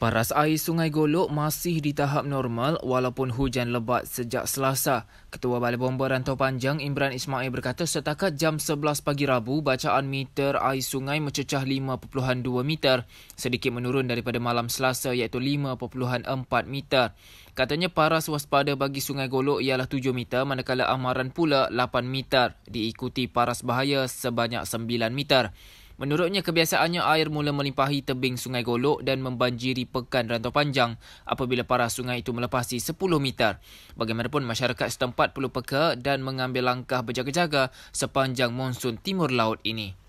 Paras air Sungai Golok masih di tahap normal walaupun hujan lebat sejak Selasa. Ketua Balai Bomba Rantau Panjang Imran Ismail berkata setakat jam 11 pagi Rabu, bacaan meter air sungai mencecah 5.2 meter, sedikit menurun daripada malam Selasa iaitu 5.4 meter. Katanya paras waspada bagi Sungai Golok ialah 7 meter manakala amaran pula 8 meter, diikuti paras bahaya sebanyak 9 meter. Menurutnya kebiasaannya air mula melimpahi tebing Sungai Golok dan membanjiri pekan rantau panjang apabila paras sungai itu melepasi 10 meter. Bagaimanapun masyarakat setempat perlu peka dan mengambil langkah berjaga-jaga sepanjang monsun timur laut ini.